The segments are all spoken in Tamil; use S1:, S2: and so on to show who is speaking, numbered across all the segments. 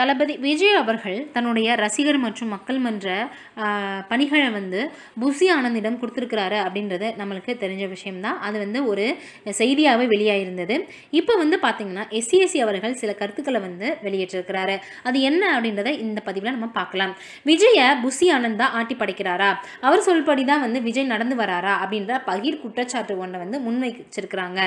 S1: தளபதி விஜய் அவர்கள் தன்னுடைய ரசிகர் மற்றும் மக்கள் மன்ற பணிகளை வந்து புசி ஆனந்திடம் கொடுத்துருக்கிறாரு அப்படின்றது நம்மளுக்கு தெரிஞ்ச விஷயம்தான் அது வந்து ஒரு செய்தியாகவே வெளியாகிருந்தது இப்போ வந்து பார்த்திங்கன்னா எஸ்சிஎஸ்சி அவர்கள் சில கருத்துக்களை வந்து வெளியேற்றிருக்கிறாரு அது என்ன அப்படின்றத இந்த பதிவில் நம்ம பார்க்கலாம் விஜயை புசி ஆனந்தா ஆட்டி படைக்கிறாரா அவர் சொல்படி தான் வந்து விஜய் நடந்து வராரா அப்படின்ற பகிர் குற்றச்சாட்டு ஒன்றை வந்து முன்வைச்சிருக்கிறாங்க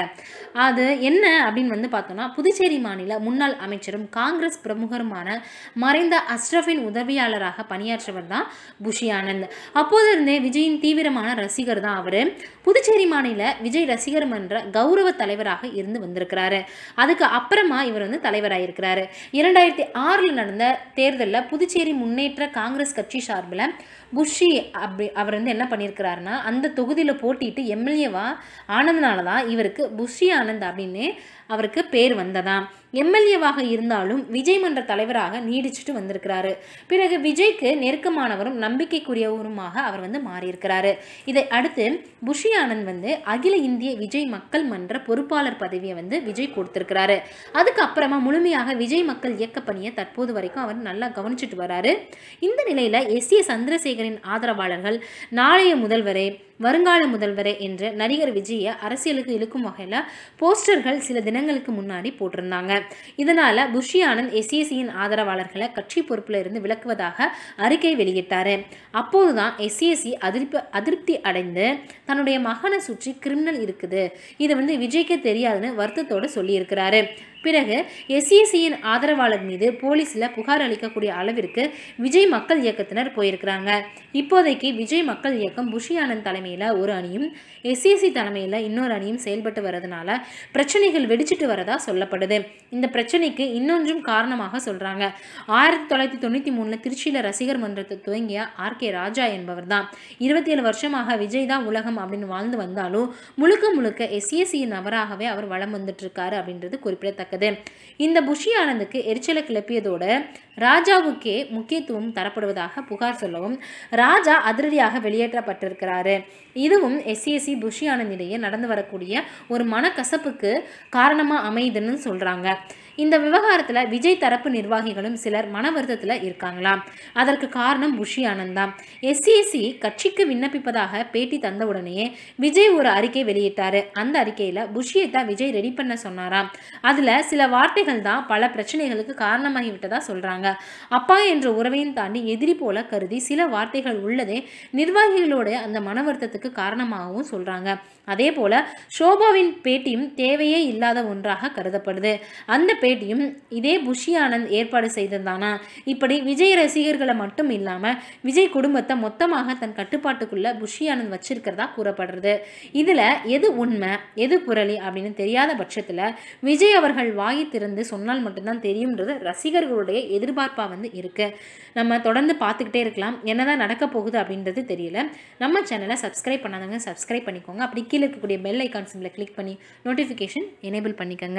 S1: அது என்ன அப்படின்னு வந்து பார்த்தோம்னா புதுச்சேரி மாநில முன்னாள் அமைச்சரும் காங்கிரஸ் பிரமுகருமான பிரபலமான மறைந்த அஸ்ரஃபின் உதவியாளராக பணியாற்றவர் தான் புஷி ஆனந்த் அப்போது இருந்தே விஜயின் தீவிரமான ரசிகர் தான் அவர் புதுச்சேரி மாநில விஜய் ரசிகர் மன்ற கௌரவ தலைவராக இருந்து வந்திருக்கிறாரு அதுக்கு அப்புறமா இவர் வந்து தலைவராயிருக்கிறாரு இரண்டாயிரத்தி ஆறில் நடந்த தேர்தலில் புதுச்சேரி முன்னேற்ற காங்கிரஸ் கட்சி சார்பில் புஷி அப்படி அவர் வந்து என்ன பண்ணியிருக்கிறாருன்னா அந்த தொகுதியில் போட்டிட்டு எம்எல்ஏவா ஆனதுனால தான் இவருக்கு புஷி ஆனந்த் அப்படின்னு அவருக்கு பேர் வந்ததாம் எம்எல்ஏவாக இருந்தாலும் விஜய் மன்ற தலைவராக நீடிச்சுட்டு வந்திருக்கிறாரு பிறகு விஜய்க்கு நெருக்கமானவரும் நம்பிக்கைக்குரியவருமாக அவர் வந்து மாறியிருக்கிறாரு இதை அடுத்து புஷி ஆனந்த் வந்து அகில இந்திய விஜய் மக்கள் மன்ற பொறுப்பாளர் பதவியை வந்து விஜய் கொடுத்திருக்கிறாரு அதுக்கப்புறமா முழுமையாக விஜய் மக்கள் இயக்க பணியை தற்போது வரைக்கும் அவர் நல்லா கவனிச்சுட்டு வர்றாரு இந்த நிலையில் எஸ் ஏ சந்திரசேகரின் ஆதரவாளர்கள் நாளைய முதல்வரே வருங்கால முதல்வரே என்று நடிகர் விஜயை அரசியலுக்கு இழுக்கும் வகையில் போஸ்டர்கள் சில தினங்களுக்கு முன்னாடி போட்டிருந்தாங்க இதனால புஷி ஆனந்த் எஸ்ஏசியின் e ஆதரவாளர்களை கட்சி பொறுப்பில் இருந்து விலக்குவதாக அறிக்கை வெளியிட்டாரு அப்போதுதான் எஸ்ஏசி e அதிருப்தி அதிருப்தி அடைந்து தன்னுடைய மகனை சுற்றி கிரிமினல் இருக்குது இதை வந்து விஜய்க்கு தெரியாதுன்னு வருத்தத்தோடு சொல்லியிருக்கிறாரு பிறகு எஸ்இசியின் ஆதரவாளர் மீது போலீஸில் புகார் அளிக்கக்கூடிய அளவிற்கு விஜய் மக்கள் இயக்கத்தினர் போயிருக்கிறாங்க இப்போதைக்கு விஜய் மக்கள் இயக்கம் புஷி ஆனந்த் தலைமையில் ஒரு அணியும் எஸ்இசி தலைமையில் இன்னொரு அணியும் செயல்பட்டு வரதுனால பிரச்சனைகள் வெடிச்சிட்டு வரதா சொல்லப்படுது இந்த பிரச்சனைக்கு இன்னொன்றும் காரணமாக சொல்கிறாங்க ஆயிரத்தி தொள்ளாயிரத்தி தொண்ணூற்றி மூணில் திருச்சியில் ரசிகர் மன்றத்தை துவங்கிய ஆர் கே ராஜா என்பவர் தான் இருபத்தி ஏழு வருஷமாக விஜய் தான் உலகம் அப்படின்னு வாழ்ந்து வந்தாலும் முழுக்க முழுக்க எஸ்இசி நபராகவே அவர் வளம் வந்துட்டு இருக்காரு அப்படின்றது குறிப்பிடத்தக்க நடக்குது இந்த புஷி ஆனந்துக்கு எரிச்சலை கிளப்பியதோட ராஜாவுக்கே முக்கியத்துவம் தரப்படுவதாக புகார் சொல்லவும் ராஜா அதிரடியாக வெளியேற்றப்பட்டிருக்கிறாரு இதுவும் எஸ்சிஎஸ்சி புஷி ஆனந்திடையே நடந்து வரக்கூடிய ஒரு மனக்கசப்புக்கு காரணமாக அமையுதுன்னு சொல்கிறாங்க இந்த விவகாரத்தில் விஜய் தரப்பு நிர்வாகிகளும் சிலர் மன வருத்தத்தில் இருக்காங்களாம் அதற்கு காரணம் புஷி ஆனந்த் எஸ்சிஎஸ்சி e கட்சிக்கு விண்ணப்பிப்பதாக பேட்டி தந்த உடனேயே விஜய் ஒரு அறிக்கை வெளியிட்டார் அந்த அறிக்கையில் புஷியை தான் விஜய் ரெடி பண்ண சொன்னாராம் அதில் சில வார்த்தைகள் தான் பல பிரச்சனைகளுக்கு காரணமாகிவிட்டதாக சொல்கிறாங்க அப்பா என்ற உறவையும் தாண்டி எதிரி போல கருதி சில வார்த்தைகள் உள்ளதே நிர்வாகிகளோட அந்த மன வருத்தத்துக்கு காரணமாகவும் சொல்கிறாங்க அதே போல் ஷோபாவின் பேட்டியும் தேவையே இல்லாத ஒன்றாக கருதப்படுது அந்த பே பேட்டியும் இதே புஷி ஆனந்த் ஏற்பாடு செய்திருந்தானா இப்படி விஜய் ரசிகர்களை மட்டும் இல்லாமல் விஜய் குடும்பத்தை மொத்தமாக தன் கட்டுப்பாட்டுக்குள்ளே புஷி ஆனந்த் வச்சிருக்கிறதா கூறப்படுறது இதில் எது உண்மை எது குரலி அப்படின்னு தெரியாத பட்சத்தில் விஜய் அவர்கள் வாய் திறந்து சொன்னால் மட்டும்தான் தெரியுன்றது ரசிகர்களுடைய எதிர்பார்ப்பாக வந்து இருக்குது நம்ம தொடர்ந்து பார்த்துக்கிட்டே இருக்கலாம் என்னதான் நடக்க போகுது அப்படின்றது தெரியல நம்ம சேனலை சப்ஸ்கிரைப் பண்ணாதவங்க சப்ஸ்கிரைப் பண்ணிக்கோங்க அப்படி கீழே இருக்கக்கூடிய பெல் ஐக்கான் கிளிக் பண்ணி நோட்டிஃபிகேஷன் எனேபிள் பண்ணிக்கோங்க